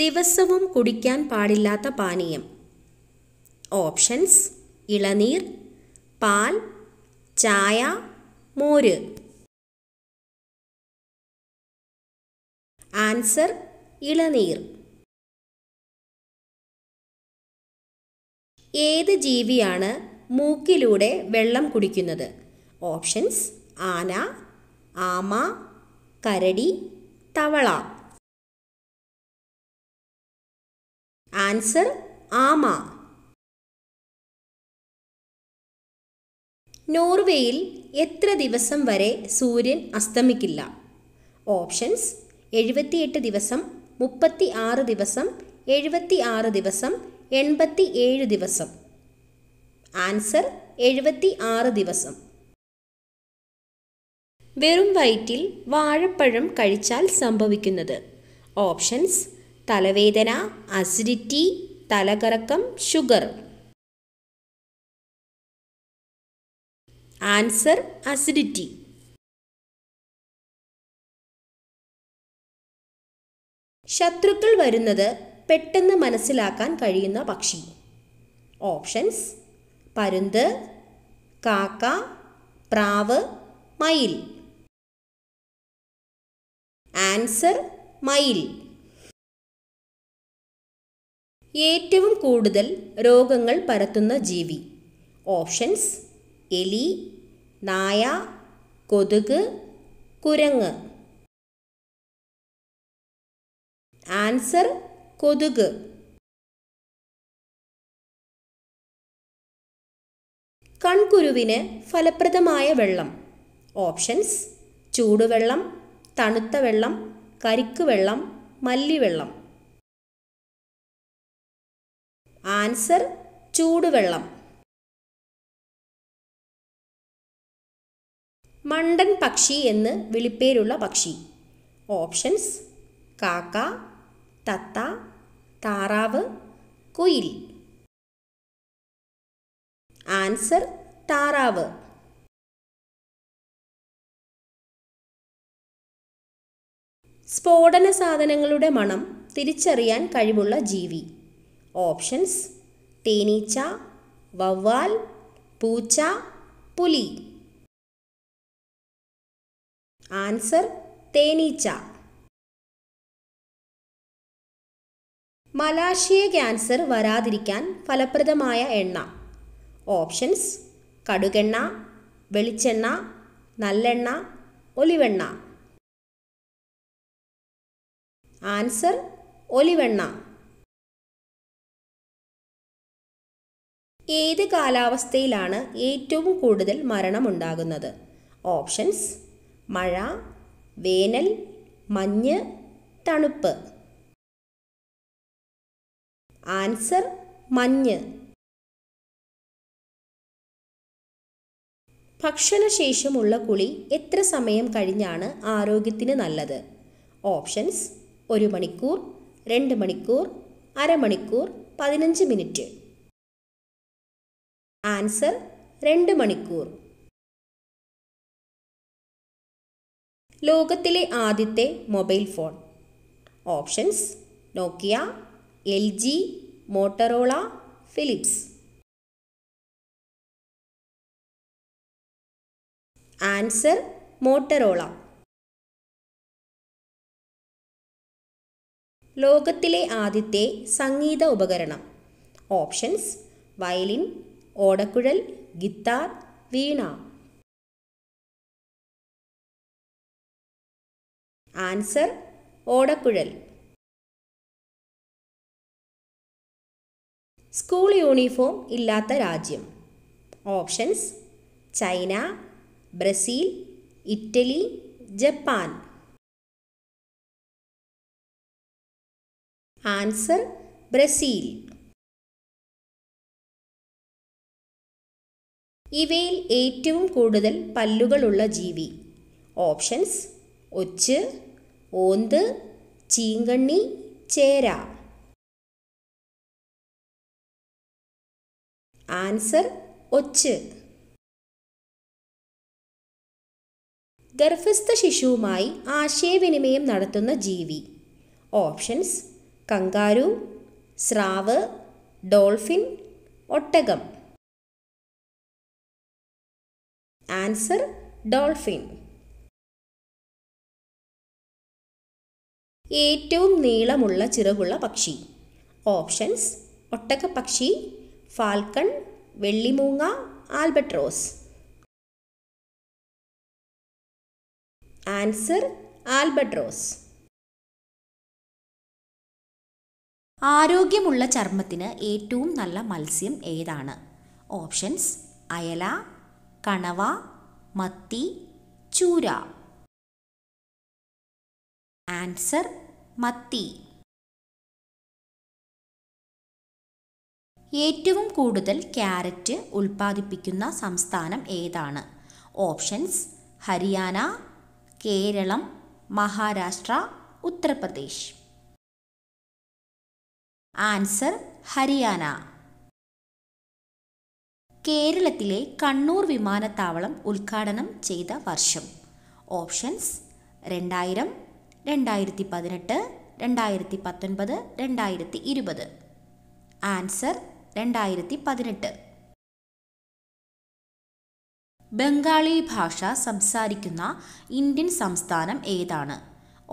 ദിവസവും കുടിക്കാൻ പാടില്ലാത്ത പാനീയം ഓപ്ഷൻസ് ഇളനീർ പാൽ ചായ മോര് ആൻസർ ഇളനീർ ഏത് ജീവിയാണ് മൂക്കിലൂടെ വെള്ളം കുടിക്കുന്നത് ഓപ്ഷൻസ് ആന ആമ കരടി തവള ആൻസർ ആമ നോർവേയിൽ എത്ര ദിവസം വരെ സൂര്യൻ അസ്തമിക്കില്ല ഓപ്ഷൻസ് എഴുപത്തിയെട്ട് ദിവസം മുപ്പത്തി ആറ് ദിവസം എഴുപത്തി ആറ് ദിവസം എൺപത്തി ഏഴ് ദിവസം ആൻസർ എഴുപത്തി ആറ് ദിവസം വെറും വയറ്റിൽ വാഴപ്പഴം കഴിച്ചാൽ സംഭവിക്കുന്നത് ഓപ്ഷൻസ് തലവേദന അസിഡിറ്റി തലകറക്കം ഷുഗർ ആൻസർ അസിഡിറ്റി ശത്രുക്കൾ വരുന്നത് പെട്ടെന്ന് മനസ്സിലാക്കാൻ കഴിയുന്ന പക്ഷി ഓപ്ഷൻസ് പരുന്ത് കാക്ക പ്രാവ് മയിൽ ആൻസർ മയിൽ ഏറ്റവും കൂടുതൽ രോഗങ്ങൾ പരത്തുന്ന ജീവി ഓപ്ഷൻസ് എലി നായ കൊതുക് കുരങ്ങ് ആൻസർ കൊതുക് കൺകുരുവിന് ഫലപ്രദമായ വെള്ളം ഓപ്ഷൻസ് ചൂടുവെള്ളം തണുത്ത വെള്ളം കരിക്കുവെള്ളം വെള്ളം മല്ലിവെള്ളം ആൻസർ ചൂടുവെള്ളം മണ്ടൻ പക്ഷി എന്ന് വിളിപ്പേരുള്ള പക്ഷി ഓപ്ഷൻസ് കാക്ക തത്ത താറാവ് കുയിൽ ആൻസർ താറാവ് സ്ഫോടന സാധനങ്ങളുടെ മണം തിരിച്ചറിയാൻ കഴിവുള്ള ജീവി ഓപ്ഷൻസ് തേനീച്ച വവ്വാൽ പൂച്ച പുലി ആൻസർ തേനീച്ച മലാശയ ക്യാൻസർ വരാതിരിക്കാൻ ഫലപ്രദമായ എണ്ണ ഓപ്ഷൻസ് കടുകെണ്ണ വെളിച്ചെണ്ണ നല്ലെണ്ണ ഒലിവെണ്ണ ആൻസർ ഒലിവെണ്ണ ഏത് കാലാവസ്ഥയിലാണ് ഏറ്റവും കൂടുതൽ മരണമുണ്ടാകുന്നത് ഓപ്ഷൻസ് മഴ വേനൽ മഞ്ഞ് തണുപ്പ് ആൻസർ മഞ്ഞ് ഭക്ഷണശേഷമുള്ള കുളി എത്ര സമയം കഴിഞ്ഞാണ് ആരോഗ്യത്തിന് നല്ലത് ഓപ്ഷൻസ് ഒരു മണിക്കൂർ രണ്ട് മണിക്കൂർ അരമണിക്കൂർ പതിനഞ്ച് മിനിറ്റ് ആൻസർ രണ്ട് മണിക്കൂർ ലോകത്തിലെ ആദ്യത്തെ mobile phone options Nokia L G Motorola Philips answer Motorola ലോകത്തിലെ ആദ്യത്തെ സംഗീത ഉപകരണം ഓപ്ഷൻസ് വയലിൻ ഓടക്കുഴൽ ഗിത്താർ വീണ ആൻസർ ഓടക്കുഴൽ സ്കൂൾ യൂണിഫോം ഇല്ലാത്ത രാജ്യം options China Brazil Italy Japan answer Brazil ഇവയിൽ ഏറ്റവും കൂടുതൽ പല്ലുകളുള്ള ജീവി ഓപ്ഷൻസ് ഒച്ച് ഓന്ത് ചീങ്കണ്ണി ചേര ആൻസർ ഒച്ച് ഗർഭസ്ഥ ശിശുവുമായി ആശയവിനിമയം നടത്തുന്ന ജീവി ഓപ്ഷൻസ് കങ്കാരു സ്രാവ് ഡോൾഫിൻ ഒട്ടകം ആൻസർ ഡോൾഫിൻ ഏറ്റവും നീളമുള്ള ചിറകുള്ള പക്ഷി ഓപ്ഷൻസ് ഒട്ടകപ്പക്ഷി ഫാൽക്കൺ വെള്ളിമൂങ്ങ ആൽബട്രോസ് ആൻസർ ആൽബട്രോസ് ആരോഗ്യമുള്ള ചർമ്മത്തിന് ഏറ്റവും നല്ല മത്സ്യം ഏതാണ് ഓപ്ഷൻസ് അയല കണവ മത്തി ചൂര ആൻസർ മത്തി ഏറ്റവും കൂടുതൽ ക്യാരറ്റ് ഉൽപ്പാദിപ്പിക്കുന്ന സംസ്ഥാനം ഏതാണ് ഓപ്ഷൻസ് ഹരിയാന കേരളം മഹാരാഷ്ട്ര ഉത്തർപ്രദേശ് ആൻസർ ഹരിയാന കേരളത്തിലെ കണ്ണൂർ വിമാനത്താവളം ഉദ്ഘാടനം ചെയ്ത വർഷം ഓപ്ഷൻസ് രണ്ടായിരം രണ്ടായിരത്തി പതിനെട്ട് രണ്ടായിരത്തി പത്തൊൻപത് രണ്ടായിരത്തി ഇരുപത് ആൻസർ രണ്ടായിരത്തി പതിനെട്ട് ബംഗാളി ഭാഷ സംസാരിക്കുന്ന ഇന്ത്യൻ സംസ്ഥാനം ഏതാണ്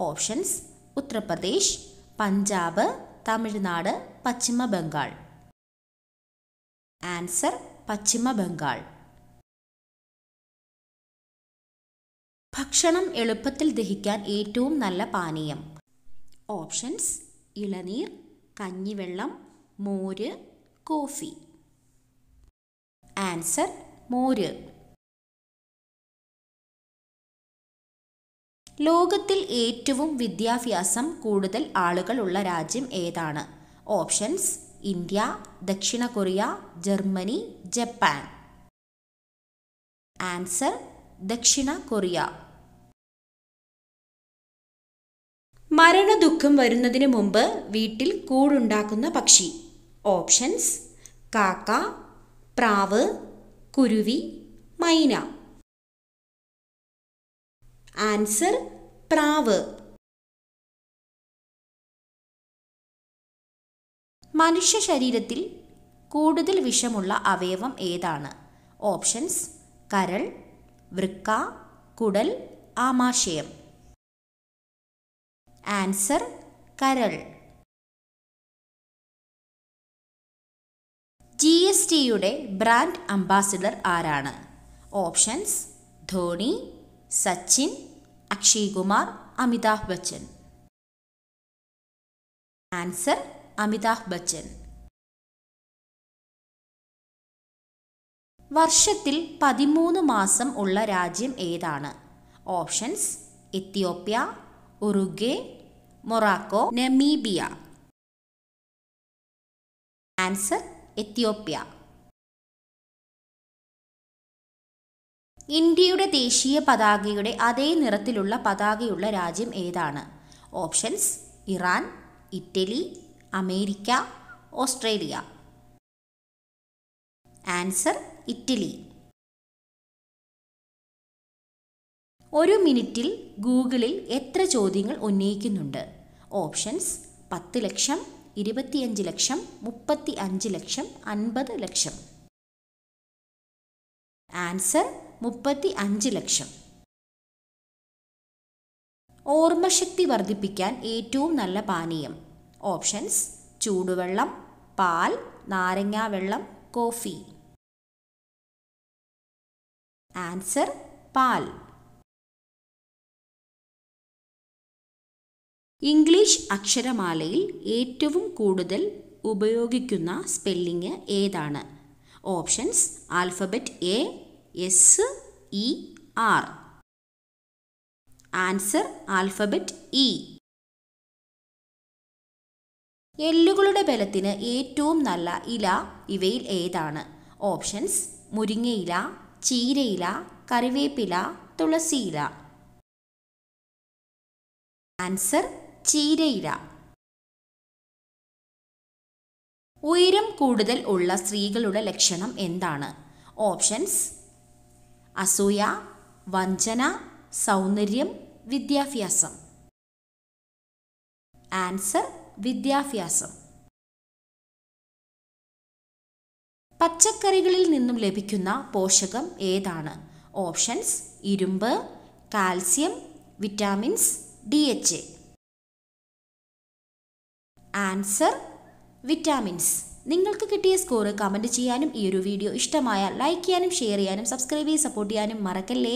ഓപ്ഷൻസ് ഉത്തർപ്രദേശ് പഞ്ചാബ് തമിഴ്നാട് പശ്ചിമ ബംഗാൾ ആൻസർ പശ്ചിമ ബംഗാൾ ഭക്ഷണം എളുപ്പത്തിൽ ദഹിക്കാൻ ഏറ്റവും നല്ല പാനീയം ഓപ്ഷൻസ് ഇളനീർ കഞ്ഞിവെള്ളം മോര് കോഫി ആൻസർ മോര് ലോകത്തിൽ ഏറ്റവും വിദ്യാഭ്യാസം കൂടുതൽ ആളുകളുള്ള രാജ്യം ഏതാണ് ഓപ്ഷൻസ് ഇന്ത്യ ദക്ഷിണ കൊറിയ ജർമ്മനി ജപ്പാൻ ആൻസർ ദക്ഷിണ കൊറിയ മരണദുഃഖം വരുന്നതിന് മുമ്പ് വീട്ടിൽ കൂടുണ്ടാക്കുന്ന പക്ഷി ഓപ്ഷൻസ് കാക്ക പ്രാവ് കുരുവി മൈന ആൻസർ പ്രാവ് മനുഷ്യ ശരീരത്തിൽ കൂടുതൽ വിഷമുള്ള അവയവം ഏതാണ് ഓപ്ഷൻസ് കരൾ വൃക്ക കുടൽ ആമാശയം ആൻസർ കരൾ ജി എസ് ടിയുടെ ബ്രാൻഡ് അംബാസിഡർ ആരാണ് ഓപ്ഷൻസ് ധോണി സച്ചിൻ അക്ഷയ് കുമാർ അമിതാഭ് ബച്ചൻ ആൻസർ അമിതാഭ് ബച്ചൻ വർഷത്തിൽ പതിമൂന്ന് മാസം ഉള്ള രാജ്യം ഏതാണ് options Ethiopia Uruguay Morocco Namibia answer Ethiopia ഇന്ത്യയുടെ ദേശീയ പതാകയുടെ അതേ നിറത്തിലുള്ള പതാകയുള്ള രാജ്യം ഏതാണ് options Iran Italy America Australia answer Italy ഒരു മിനിറ്റിൽ ഗൂഗിളിൽ എത്ര ചോദ്യങ്ങൾ ഉന്നയിക്കുന്നുണ്ട് ഓപ്ഷൻസ് പത്ത് ലക്ഷം ഇരുപത്തിയഞ്ച് ലക്ഷം മുപ്പത്തി അഞ്ച് ലക്ഷം അൻപത് ലക്ഷം ആൻസർ മുപ്പത്തി അഞ്ച് ലക്ഷം ഓർമ്മശക്തി വർദ്ധിപ്പിക്കാൻ ഏറ്റവും നല്ല പാനീയം ഓപ്ഷൻസ് ചൂടുവെള്ളം പാൽ നാരങ്ങാവെള്ളം കോഫി ആൻസർ പാൽ ഇംഗ്ലീഷ് അക്ഷരമാലയിൽ ഏറ്റവും കൂടുതൽ ഉപയോഗിക്കുന്ന സ്പെല്ലിംഗ് ഏതാണ് options alphabet A S E R answer alphabet E എല്ലുകളുടെ ബലത്തിന് ഏറ്റവും നല്ല ഇല ഇവയിൽ ഏതാണ് ഓപ്ഷൻസ് മുരിങ്ങയില ചീരയില കറിവേപ്പില തുളസിയില ആൻസർ ചീരയില ഉയരം കൂടുതൽ ഉള്ള സ്ത്രീകളുടെ ലക്ഷണം എന്താണ് ഓപ്ഷൻസ് അസൂയ വഞ്ചന സൗന്ദര്യം വിദ്യാഭ്യാസം ആൻസർ വിദ്യാഭ്യാസം പച്ചക്കറികളിൽ നിന്നും ലഭിക്കുന്ന പോഷകം ഏതാണ് ഓപ്ഷൻസ് ഇരുമ്പ് calcium vitamins D H answer vitamins നിങ്ങൾക്ക് കിട്ടിയ സ്കോർ കമൻറ്റ് ചെയ്യാനും ഈ ഒരു വീഡിയോ ഇഷ്ടമായാൽ ലൈക്ക് ചെയ്യാനും ഷെയർ ചെയ്യാനും സബ്സ്ക്രൈബ് ചെയ്ത് സപ്പോർട്ട് ചെയ്യാനും മറക്കല്ലേ